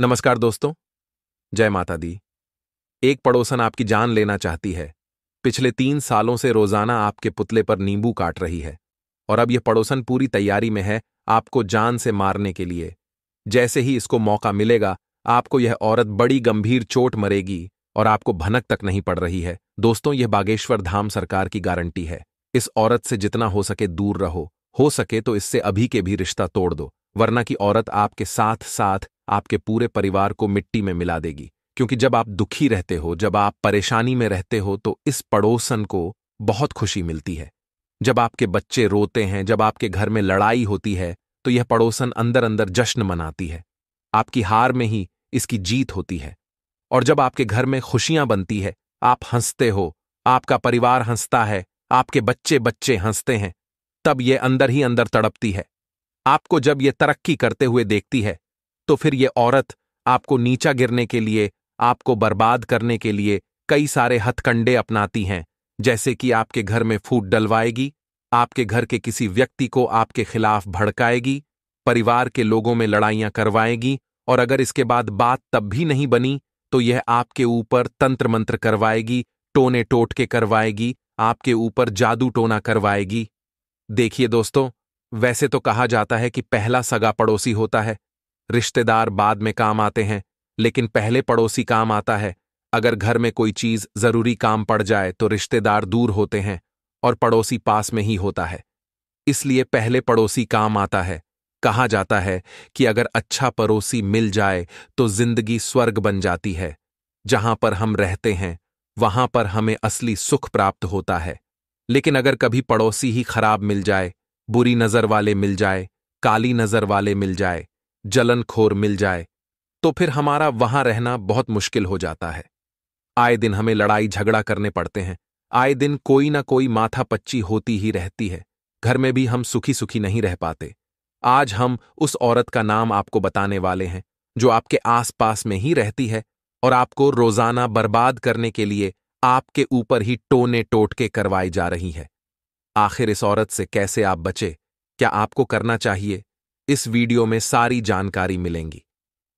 नमस्कार दोस्तों जय माता दी एक पड़ोसन आपकी जान लेना चाहती है पिछले तीन सालों से रोजाना आपके पुतले पर नींबू काट रही है और अब यह पड़ोसन पूरी तैयारी में है आपको जान से मारने के लिए जैसे ही इसको मौका मिलेगा आपको यह औरत बड़ी गंभीर चोट मरेगी और आपको भनक तक नहीं पड़ रही है दोस्तों यह बागेश्वर धाम सरकार की गारंटी है इस औरत से जितना हो सके दूर रहो हो सके तो इससे अभी के भी रिश्ता तोड़ दो वरना की औरत आपके साथ साथ आपके पूरे परिवार को मिट्टी में मिला देगी क्योंकि जब आप दुखी रहते हो जब आप परेशानी में रहते हो तो इस पड़ोसन को बहुत खुशी मिलती है जब आपके बच्चे रोते हैं जब आपके घर में लड़ाई होती है तो यह पड़ोसन अंदर अंदर जश्न मनाती है आपकी हार में ही इसकी जीत होती है और जब आपके घर में खुशियां बनती है आप हंसते हो आपका परिवार हंसता है आपके बच्चे बच्चे हंसते हैं तब ये अंदर ही अंदर तड़पती है आपको जब ये तरक्की करते हुए देखती है तो फिर ये औरत आपको नीचा गिरने के लिए आपको बर्बाद करने के लिए कई सारे हथकंडे अपनाती हैं जैसे कि आपके घर में फूट डलवाएगी आपके घर के किसी व्यक्ति को आपके खिलाफ भड़काएगी परिवार के लोगों में लड़ाइयां करवाएगी और अगर इसके बाद बात तब भी नहीं बनी तो यह आपके ऊपर तंत्र मंत्र करवाएगी टोने टोटके करवाएगी आपके ऊपर जादू टोना करवाएगी देखिए दोस्तों वैसे तो कहा जाता है कि पहला सगा पड़ोसी होता है रिश्तेदार बाद में काम आते हैं लेकिन पहले पड़ोसी काम आता है अगर घर में कोई चीज जरूरी काम पड़ जाए तो रिश्तेदार दूर होते हैं और पड़ोसी पास में ही होता है इसलिए पहले पड़ोसी काम आता है कहा जाता है कि अगर अच्छा पड़ोसी मिल जाए तो जिंदगी स्वर्ग बन जाती है जहां पर हम रहते हैं वहां पर हमें असली सुख प्राप्त होता है लेकिन अगर कभी पड़ोसी ही खराब मिल जाए बुरी नजर वाले मिल जाए काली नजर वाले मिल जाए जलनखोर मिल जाए तो फिर हमारा वहां रहना बहुत मुश्किल हो जाता है आए दिन हमें लड़ाई झगड़ा करने पड़ते हैं आए दिन कोई ना कोई माथा पच्ची होती ही रहती है घर में भी हम सुखी सुखी नहीं रह पाते आज हम उस औरत का नाम आपको बताने वाले हैं जो आपके आसपास में ही रहती है और आपको रोजाना बर्बाद करने के लिए आपके ऊपर ही टोने टोटके करवाई जा रही है आखिर इस औरत से कैसे आप बचे क्या आपको करना चाहिए इस वीडियो में सारी जानकारी मिलेंगी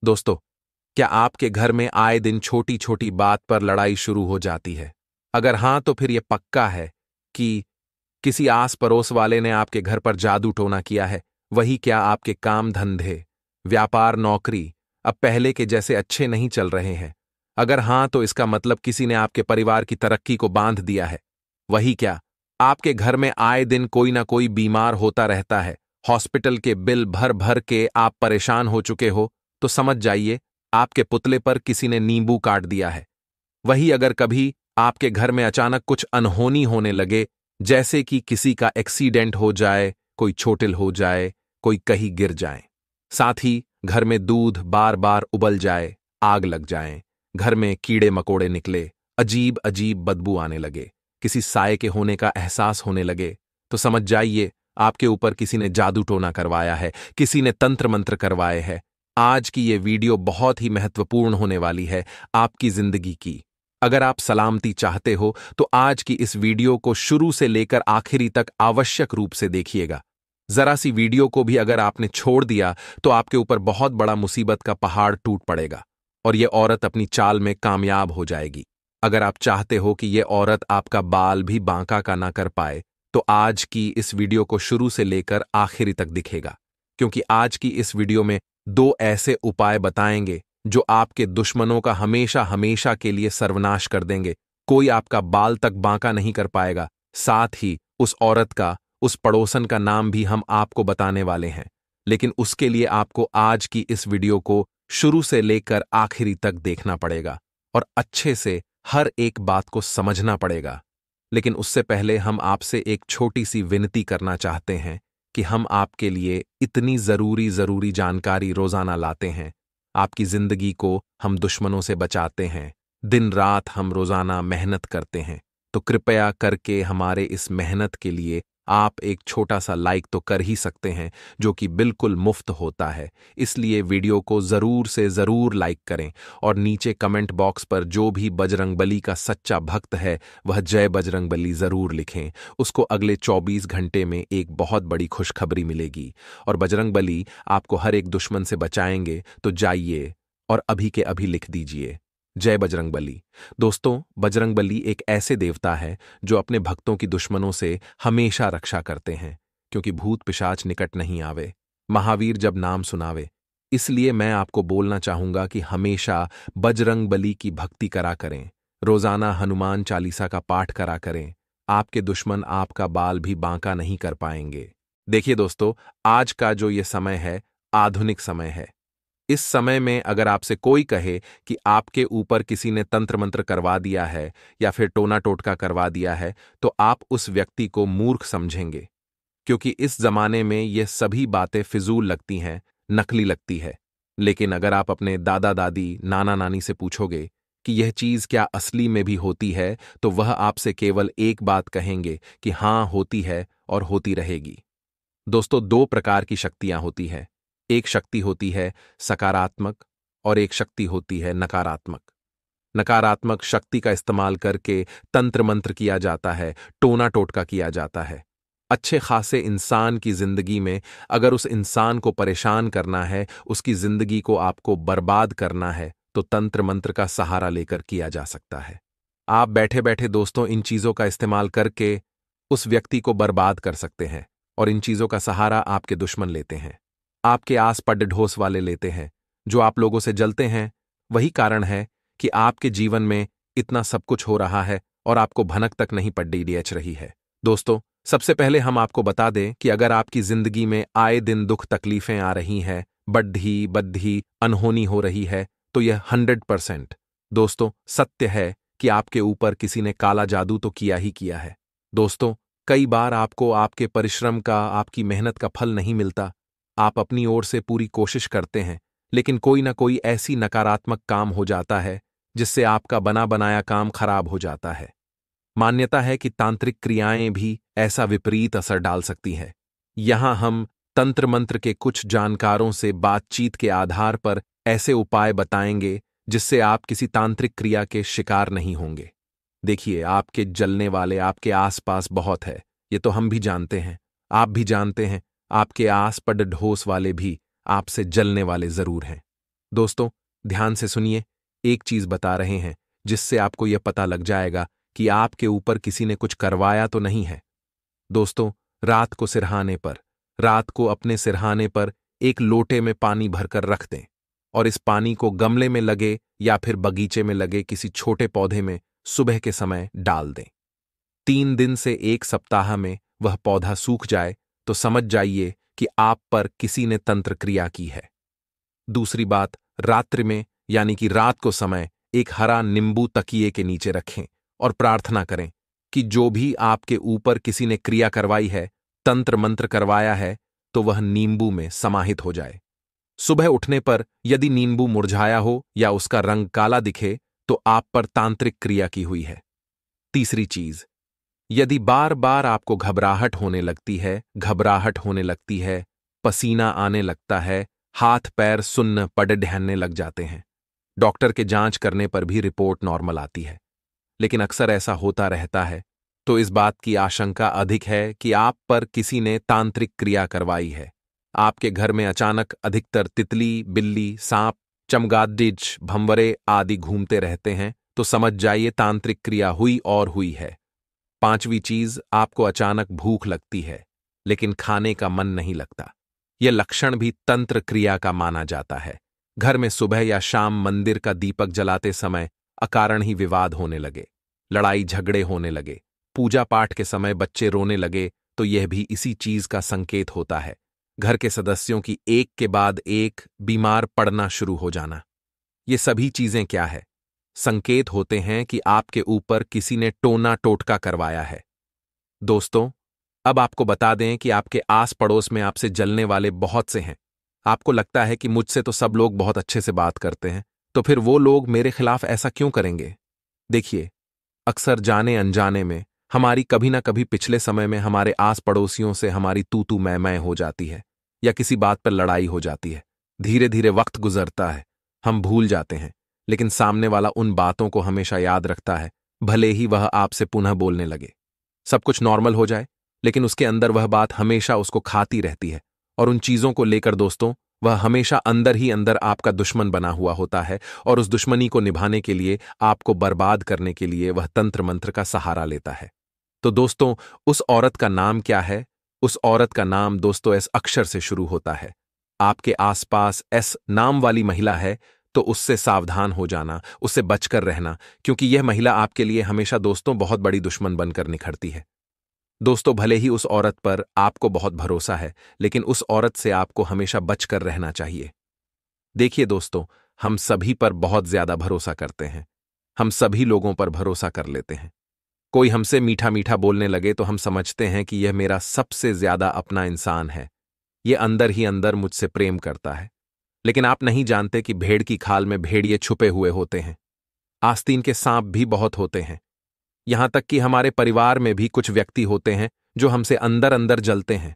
दोस्तों क्या आपके घर में आए दिन छोटी छोटी बात पर लड़ाई शुरू हो जाती है अगर हां तो फिर यह पक्का है कि किसी आस पड़ोस वाले ने आपके घर पर जादू टोना किया है वही क्या आपके काम धंधे व्यापार नौकरी अब पहले के जैसे अच्छे नहीं चल रहे हैं अगर हां तो इसका मतलब किसी ने आपके परिवार की तरक्की को बांध दिया है वही क्या आपके घर में आए दिन कोई ना कोई बीमार होता रहता है हॉस्पिटल के बिल भर भर के आप परेशान हो चुके हो तो समझ जाइए आपके पुतले पर किसी ने नींबू काट दिया है वही अगर कभी आपके घर में अचानक कुछ अनहोनी होने लगे जैसे कि किसी का एक्सीडेंट हो जाए कोई छोटिल हो जाए कोई कहीं गिर जाए साथ ही घर में दूध बार बार उबल जाए आग लग जाए घर में कीड़े मकोड़े निकले अजीब अजीब बदबू आने लगे किसी साय के होने का एहसास होने लगे तो समझ जाइए आपके ऊपर किसी ने जादू टोना करवाया है किसी ने तंत्र मंत्र करवाए हैं आज की ये वीडियो बहुत ही महत्वपूर्ण होने वाली है आपकी जिंदगी की अगर आप सलामती चाहते हो तो आज की इस वीडियो को शुरू से लेकर आखिरी तक आवश्यक रूप से देखिएगा जरा सी वीडियो को भी अगर आपने छोड़ दिया तो आपके ऊपर बहुत बड़ा मुसीबत का पहाड़ टूट पड़ेगा और ये औरत अपनी चाल में कामयाब हो जाएगी अगर आप चाहते हो कि ये औरत आपका बाल भी बांका का ना कर पाए तो आज की इस वीडियो को शुरू से लेकर आखिरी तक दिखेगा क्योंकि आज की इस वीडियो में दो ऐसे उपाय बताएंगे जो आपके दुश्मनों का हमेशा हमेशा के लिए सर्वनाश कर देंगे कोई आपका बाल तक बांका नहीं कर पाएगा साथ ही उस औरत का उस पड़ोसन का नाम भी हम आपको बताने वाले हैं लेकिन उसके लिए आपको आज की इस वीडियो को शुरू से लेकर आखिरी तक देखना पड़ेगा और अच्छे से हर एक बात को समझना पड़ेगा लेकिन उससे पहले हम आपसे एक छोटी सी विनती करना चाहते हैं कि हम आपके लिए इतनी ज़रूरी ज़रूरी जानकारी रोज़ाना लाते हैं आपकी ज़िंदगी को हम दुश्मनों से बचाते हैं दिन रात हम रोज़ाना मेहनत करते हैं तो कृपया करके हमारे इस मेहनत के लिए आप एक छोटा सा लाइक तो कर ही सकते हैं जो कि बिल्कुल मुफ्त होता है इसलिए वीडियो को ज़रूर से ज़रूर लाइक करें और नीचे कमेंट बॉक्स पर जो भी बजरंगबली का सच्चा भक्त है वह जय बजरंगबली ज़रूर लिखें उसको अगले 24 घंटे में एक बहुत बड़ी खुशखबरी मिलेगी और बजरंगबली आपको हर एक दुश्मन से बचाएंगे तो जाइए और अभी के अभी लिख दीजिए जय बजरंगबली दोस्तों बजरंगबली एक ऐसे देवता है जो अपने भक्तों की दुश्मनों से हमेशा रक्षा करते हैं क्योंकि भूत पिशाच निकट नहीं आवे महावीर जब नाम सुनावे इसलिए मैं आपको बोलना चाहूंगा कि हमेशा बजरंगबली की भक्ति करा करें रोजाना हनुमान चालीसा का पाठ करा करें आपके दुश्मन आपका बाल भी बांका नहीं कर पाएंगे देखिए दोस्तों आज का जो ये समय है आधुनिक समय है इस समय में अगर आपसे कोई कहे कि आपके ऊपर किसी ने तंत्र मंत्र करवा दिया है या फिर टोना टोटका करवा दिया है तो आप उस व्यक्ति को मूर्ख समझेंगे क्योंकि इस जमाने में ये सभी बातें फिजूल लगती हैं नकली लगती है लेकिन अगर आप अपने दादा दादी नाना नानी से पूछोगे कि यह चीज क्या असली में भी होती है तो वह आपसे केवल एक बात कहेंगे कि हां होती है और होती रहेगी दोस्तों दो प्रकार की शक्तियां होती हैं एक शक्ति होती है सकारात्मक और एक शक्ति होती है नकारात्मक नकारात्मक शक्ति का इस्तेमाल करके तंत्र मंत्र किया जाता है टोना टोटका किया जाता है अच्छे खासे इंसान की जिंदगी में अगर उस इंसान को परेशान करना है उसकी जिंदगी को आपको बर्बाद करना है तो तंत्र मंत्र का सहारा लेकर किया जा सकता है आप बैठे बैठे दोस्तों इन चीजों का इस्तेमाल करके उस व्यक्ति को बर्बाद कर सकते हैं और इन चीजों का सहारा आपके दुश्मन लेते हैं आपके आस पर ढोस वाले लेते हैं जो आप लोगों से जलते हैं वही कारण है कि आपके जीवन में इतना सब कुछ हो रहा है और आपको भनक तक नहीं पड्डी डीएच रही है दोस्तों सबसे पहले हम आपको बता दें कि अगर आपकी जिंदगी में आए दिन दुख तकलीफें आ रही हैं बड्ढी बद्धी अनहोनी हो रही है तो यह हंड्रेड परसेंट दोस्तों सत्य है कि आपके ऊपर किसी ने काला जादू तो किया ही किया है दोस्तों कई बार आपको आपके परिश्रम का आपकी मेहनत का फल नहीं मिलता आप अपनी ओर से पूरी कोशिश करते हैं लेकिन कोई ना कोई ऐसी नकारात्मक काम हो जाता है जिससे आपका बना बनाया काम खराब हो जाता है मान्यता है कि तांत्रिक क्रियाएं भी ऐसा विपरीत असर डाल सकती हैं यहां हम तंत्र मंत्र के कुछ जानकारों से बातचीत के आधार पर ऐसे उपाय बताएंगे जिससे आप किसी तांत्रिक क्रिया के शिकार नहीं होंगे देखिए आपके जलने वाले आपके आसपास बहुत है ये तो हम भी जानते हैं आप भी जानते हैं आपके आस पड ढोस वाले भी आपसे जलने वाले जरूर हैं दोस्तों ध्यान से सुनिए एक चीज बता रहे हैं जिससे आपको यह पता लग जाएगा कि आपके ऊपर किसी ने कुछ करवाया तो नहीं है दोस्तों रात को सिरहाने पर रात को अपने सिरहाने पर एक लोटे में पानी भरकर रख दें और इस पानी को गमले में लगे या फिर बगीचे में लगे किसी छोटे पौधे में सुबह के समय डाल दें तीन दिन से एक सप्ताह में वह पौधा सूख जाए तो समझ जाइए कि आप पर किसी ने तंत्र क्रिया की है दूसरी बात रात्रि में यानी कि रात को समय एक हरा नींबू तकिए के नीचे रखें और प्रार्थना करें कि जो भी आपके ऊपर किसी ने क्रिया करवाई है तंत्र मंत्र करवाया है तो वह नींबू में समाहित हो जाए सुबह उठने पर यदि नींबू मुरझाया हो या उसका रंग काला दिखे तो आप पर तांत्रिक क्रिया की हुई है तीसरी चीज यदि बार बार आपको घबराहट होने लगती है घबराहट होने लगती है पसीना आने लगता है हाथ पैर सुन्न पड़ ढहने लग जाते हैं डॉक्टर के जांच करने पर भी रिपोर्ट नॉर्मल आती है लेकिन अक्सर ऐसा होता रहता है तो इस बात की आशंका अधिक है कि आप पर किसी ने तांत्रिक क्रिया करवाई है आपके घर में अचानक अधिकतर तितली बिल्ली सांप चमगादिज भंवरे आदि घूमते रहते हैं तो समझ जाइए तांत्रिक क्रिया हुई और हुई है पांचवी चीज आपको अचानक भूख लगती है लेकिन खाने का मन नहीं लगता यह लक्षण भी तंत्र क्रिया का माना जाता है घर में सुबह या शाम मंदिर का दीपक जलाते समय अकारण ही विवाद होने लगे लड़ाई झगड़े होने लगे पूजा पाठ के समय बच्चे रोने लगे तो यह भी इसी चीज का संकेत होता है घर के सदस्यों की एक के बाद एक बीमार पड़ना शुरू हो जाना ये सभी चीजें क्या है संकेत होते हैं कि आपके ऊपर किसी ने टोना टोटका करवाया है दोस्तों अब आपको बता दें कि आपके आस पड़ोस में आपसे जलने वाले बहुत से हैं आपको लगता है कि मुझसे तो सब लोग बहुत अच्छे से बात करते हैं तो फिर वो लोग मेरे खिलाफ ऐसा क्यों करेंगे देखिए अक्सर जाने अनजाने में हमारी कभी ना कभी पिछले समय में हमारे आस पड़ोसियों से हमारी तू तू मैं मैं हो जाती है या किसी बात पर लड़ाई हो जाती है धीरे धीरे वक्त गुजरता है हम भूल जाते हैं लेकिन सामने वाला उन बातों को हमेशा याद रखता है भले ही वह आपसे पुनः बोलने लगे सब कुछ नॉर्मल हो जाए लेकिन उसके अंदर वह बात हमेशा उसको खाती रहती है और उन चीज़ों को लेकर दोस्तों वह हमेशा अंदर ही अंदर आपका दुश्मन बना हुआ होता है और उस दुश्मनी को निभाने के लिए आपको बर्बाद करने के लिए वह तंत्र मंत्र का सहारा लेता है तो दोस्तों उस औरत का नाम क्या है उस औरत का नाम दोस्तों एस अक्षर से शुरू होता है आपके आसपास एस नाम वाली महिला है तो उससे सावधान हो जाना उससे बचकर रहना क्योंकि यह महिला आपके लिए हमेशा दोस्तों बहुत बड़ी दुश्मन बनकर निखरती है दोस्तों भले ही उस औरत पर आपको बहुत भरोसा है लेकिन उस औरत से आपको हमेशा बचकर रहना चाहिए देखिए दोस्तों हम सभी पर बहुत ज्यादा भरोसा करते हैं हम सभी लोगों पर भरोसा कर लेते हैं कोई हमसे मीठा मीठा बोलने लगे तो हम समझते हैं कि यह मेरा सबसे ज्यादा अपना इंसान है ये अंदर ही अंदर मुझसे प्रेम करता है लेकिन आप नहीं जानते कि भेड़ की खाल में भेड़िए छुपे हुए होते हैं आस्तीन के सांप भी बहुत होते हैं यहां तक कि हमारे परिवार में भी कुछ व्यक्ति होते हैं जो हमसे अंदर अंदर जलते हैं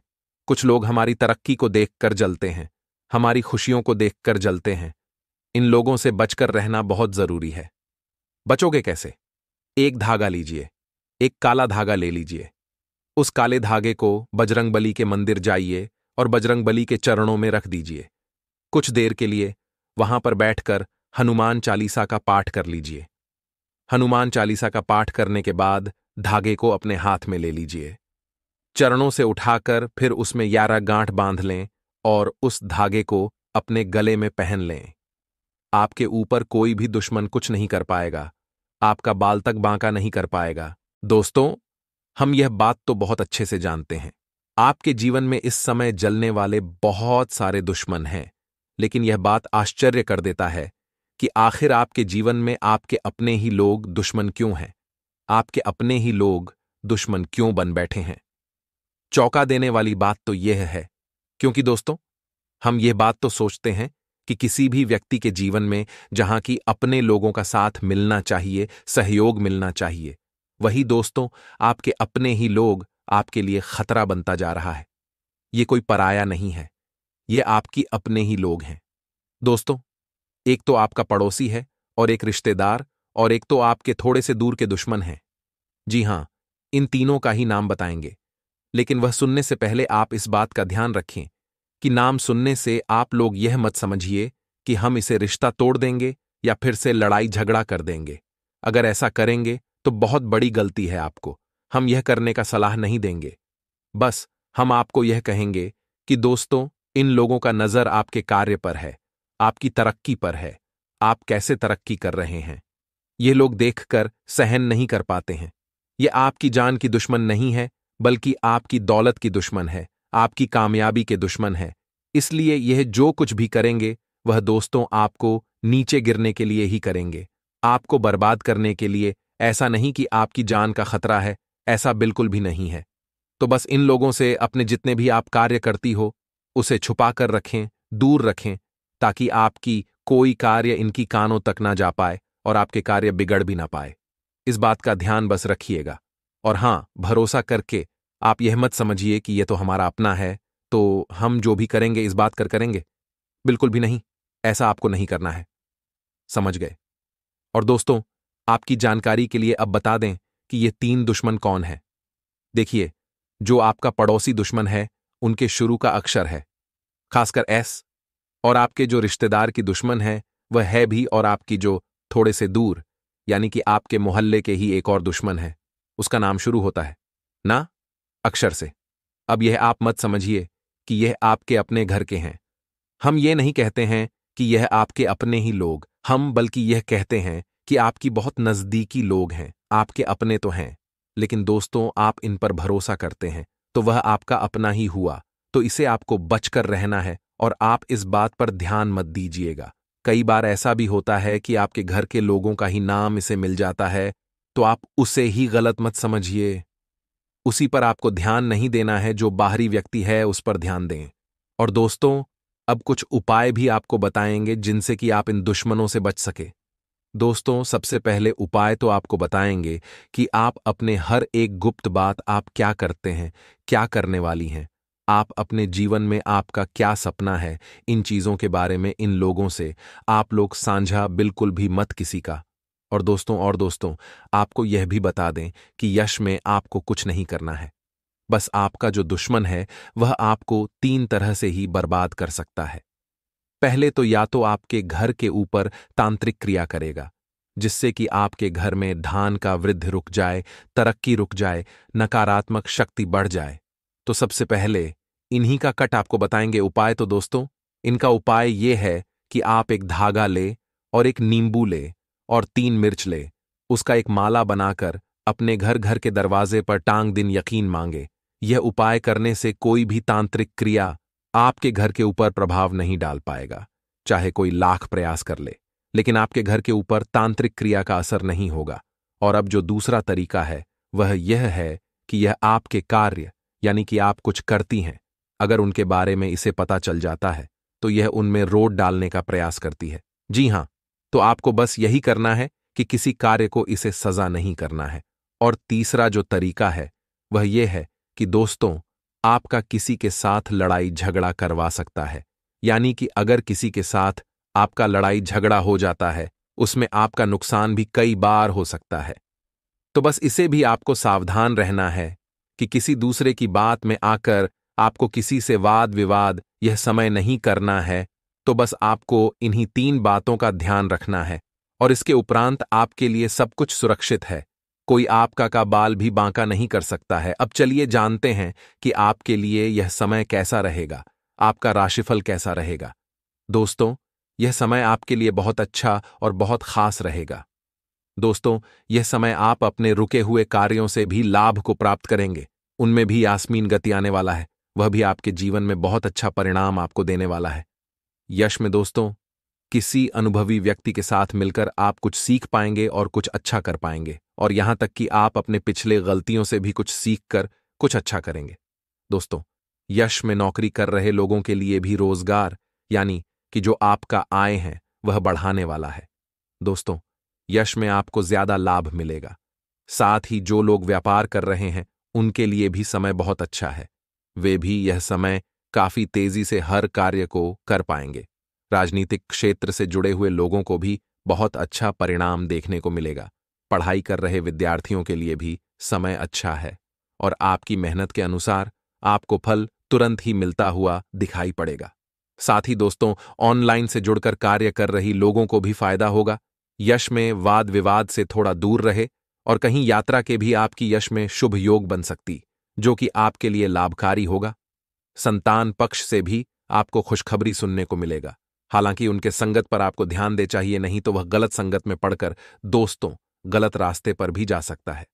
कुछ लोग हमारी तरक्की को देखकर जलते हैं हमारी खुशियों को देखकर जलते हैं इन लोगों से बचकर रहना बहुत जरूरी है बचोगे कैसे एक धागा लीजिए एक काला धागा ले लीजिए उस काले धागे को बजरंगबली के मंदिर जाइए और बजरंगबली के चरणों में रख दीजिए कुछ देर के लिए वहां पर बैठकर हनुमान चालीसा का पाठ कर लीजिए हनुमान चालीसा का पाठ करने के बाद धागे को अपने हाथ में ले लीजिए चरणों से उठाकर फिर उसमें यारा गांठ बांध लें और उस धागे को अपने गले में पहन लें आपके ऊपर कोई भी दुश्मन कुछ नहीं कर पाएगा आपका बाल तक बांका नहीं कर पाएगा दोस्तों हम यह बात तो बहुत अच्छे से जानते हैं आपके जीवन में इस समय जलने वाले बहुत सारे दुश्मन हैं लेकिन यह बात आश्चर्य कर देता है कि आखिर आपके जीवन में आपके अपने ही लोग दुश्मन क्यों हैं आपके अपने ही लोग दुश्मन क्यों बन बैठे हैं चौंका देने वाली बात तो यह है क्योंकि दोस्तों हम यह बात तो सोचते हैं कि किसी भी व्यक्ति के जीवन में जहां की अपने लोगों का साथ मिलना चाहिए सहयोग मिलना चाहिए वही दोस्तों आपके अपने ही लोग आपके लिए खतरा बनता जा रहा है ये कोई पराया नहीं है ये आपकी अपने ही लोग हैं दोस्तों एक तो आपका पड़ोसी है और एक रिश्तेदार और एक तो आपके थोड़े से दूर के दुश्मन हैं जी हां इन तीनों का ही नाम बताएंगे लेकिन वह सुनने से पहले आप इस बात का ध्यान रखें कि नाम सुनने से आप लोग यह मत समझिए कि हम इसे रिश्ता तोड़ देंगे या फिर से लड़ाई झगड़ा कर देंगे अगर ऐसा करेंगे तो बहुत बड़ी गलती है आपको हम यह करने का सलाह नहीं देंगे बस हम आपको यह कहेंगे कि दोस्तों इन लोगों का नज़र आपके कार्य पर है आपकी तरक्की पर है आप कैसे तरक्की कर रहे हैं ये लोग देखकर सहन नहीं कर पाते हैं ये आपकी जान की दुश्मन नहीं है बल्कि आपकी दौलत की दुश्मन है आपकी कामयाबी के दुश्मन है इसलिए यह जो कुछ भी करेंगे वह दोस्तों आपको नीचे गिरने के लिए ही करेंगे आपको बर्बाद करने के लिए ऐसा नहीं कि आपकी जान का खतरा है ऐसा बिल्कुल भी नहीं है तो बस इन लोगों से अपने जितने भी आप कार्य करती हो उसे छुपाकर रखें दूर रखें ताकि आपकी कोई कार्य इनकी कानों तक ना जा पाए और आपके कार्य बिगड़ भी ना पाए इस बात का ध्यान बस रखिएगा और हां भरोसा करके आप यह मत समझिए कि यह तो हमारा अपना है तो हम जो भी करेंगे इस बात कर करेंगे बिल्कुल भी नहीं ऐसा आपको नहीं करना है समझ गए और दोस्तों आपकी जानकारी के लिए अब बता दें कि ये तीन दुश्मन कौन है देखिए जो आपका पड़ोसी दुश्मन है उनके शुरू का अक्षर है खासकर एस और आपके जो रिश्तेदार की दुश्मन है वह है भी और आपकी जो थोड़े से दूर यानी कि आपके मोहल्ले के ही एक और दुश्मन है उसका नाम शुरू होता है ना अक्षर से अब यह आप मत समझिए कि यह आपके अपने घर के हैं हम ये नहीं कहते हैं कि यह आपके अपने ही लोग हम बल्कि यह कहते हैं कि आपकी बहुत नज़दीकी लोग हैं आपके अपने तो हैं लेकिन दोस्तों आप इन पर भरोसा करते हैं तो वह आपका अपना ही हुआ तो इसे आपको बचकर रहना है और आप इस बात पर ध्यान मत दीजिएगा कई बार ऐसा भी होता है कि आपके घर के लोगों का ही नाम इसे मिल जाता है तो आप उसे ही गलत मत समझिए उसी पर आपको ध्यान नहीं देना है जो बाहरी व्यक्ति है उस पर ध्यान दें और दोस्तों अब कुछ उपाय भी आपको बताएंगे जिनसे कि आप इन दुश्मनों से बच सके दोस्तों सबसे पहले उपाय तो आपको बताएंगे कि आप अपने हर एक गुप्त बात आप क्या करते हैं क्या करने वाली हैं आप अपने जीवन में आपका क्या सपना है इन चीज़ों के बारे में इन लोगों से आप लोग साझा बिल्कुल भी मत किसी का और दोस्तों और दोस्तों आपको यह भी बता दें कि यश में आपको कुछ नहीं करना है बस आपका जो दुश्मन है वह आपको तीन तरह से ही बर्बाद कर सकता है पहले तो या तो आपके घर के ऊपर तांत्रिक क्रिया करेगा जिससे कि आपके घर में धान का वृद्ध रुक जाए तरक्की रुक जाए नकारात्मक शक्ति बढ़ जाए तो सबसे पहले इन्हीं का कट आपको बताएंगे उपाय तो दोस्तों इनका उपाय ये है कि आप एक धागा ले और एक नींबू ले और तीन मिर्च ले उसका एक माला बनाकर अपने घर घर के दरवाजे पर टांग दिन यकीन मांगे यह उपाय करने से कोई भी तांत्रिक क्रिया आपके घर के ऊपर प्रभाव नहीं डाल पाएगा चाहे कोई लाख प्रयास कर ले लेकिन आपके घर के ऊपर तांत्रिक क्रिया का असर नहीं होगा और अब जो दूसरा तरीका है वह यह है कि यह आपके कार्य यानी कि आप कुछ करती हैं अगर उनके बारे में इसे पता चल जाता है तो यह उनमें रोड डालने का प्रयास करती है जी हां तो आपको बस यही करना है कि किसी कार्य को इसे सजा नहीं करना है और तीसरा जो तरीका है वह यह है कि दोस्तों आपका किसी के साथ लड़ाई झगड़ा करवा सकता है यानी कि अगर किसी के साथ आपका लड़ाई झगड़ा हो जाता है उसमें आपका नुकसान भी कई बार हो सकता है तो बस इसे भी आपको सावधान रहना है कि किसी दूसरे की बात में आकर आपको किसी से वाद विवाद यह समय नहीं करना है तो बस आपको इन्हीं तीन बातों का ध्यान रखना है और इसके उपरांत आपके लिए सब कुछ सुरक्षित है कोई आपका का बाल भी बांका नहीं कर सकता है अब चलिए जानते हैं कि आपके लिए यह समय कैसा रहेगा आपका राशिफल कैसा रहेगा दोस्तों यह समय आपके लिए बहुत अच्छा और बहुत खास रहेगा दोस्तों यह समय आप अपने रुके हुए कार्यों से भी लाभ को प्राप्त करेंगे उनमें भी आसमीन गति आने वाला है वह भी आपके जीवन में बहुत अच्छा परिणाम आपको देने वाला है यश में दोस्तों किसी अनुभवी व्यक्ति के साथ मिलकर आप कुछ सीख पाएंगे और कुछ अच्छा कर पाएंगे और यहां तक कि आप अपने पिछले गलतियों से भी कुछ सीख कर कुछ अच्छा करेंगे दोस्तों यश में नौकरी कर रहे लोगों के लिए भी रोजगार यानी कि जो आपका आय है वह बढ़ाने वाला है दोस्तों यश में आपको ज्यादा लाभ मिलेगा साथ ही जो लोग व्यापार कर रहे हैं उनके लिए भी समय बहुत अच्छा है वे भी यह समय काफी तेजी से हर कार्य को कर पाएंगे राजनीतिक क्षेत्र से जुड़े हुए लोगों को भी बहुत अच्छा परिणाम देखने को मिलेगा पढ़ाई कर रहे विद्यार्थियों के लिए भी समय अच्छा है और आपकी मेहनत के अनुसार आपको फल तुरंत ही मिलता हुआ दिखाई पड़ेगा साथ ही दोस्तों ऑनलाइन से जुड़कर कार्य कर रही लोगों को भी फायदा होगा यश में वाद विवाद से थोड़ा दूर रहे और कहीं यात्रा के भी आपकी यश में शुभ योग बन सकती जो कि आपके लिए लाभकारी होगा संतान पक्ष से भी आपको खुशखबरी सुनने को मिलेगा हालांकि उनके संगत पर आपको ध्यान दे चाहिए नहीं तो वह गलत संगत में पड़कर दोस्तों गलत रास्ते पर भी जा सकता है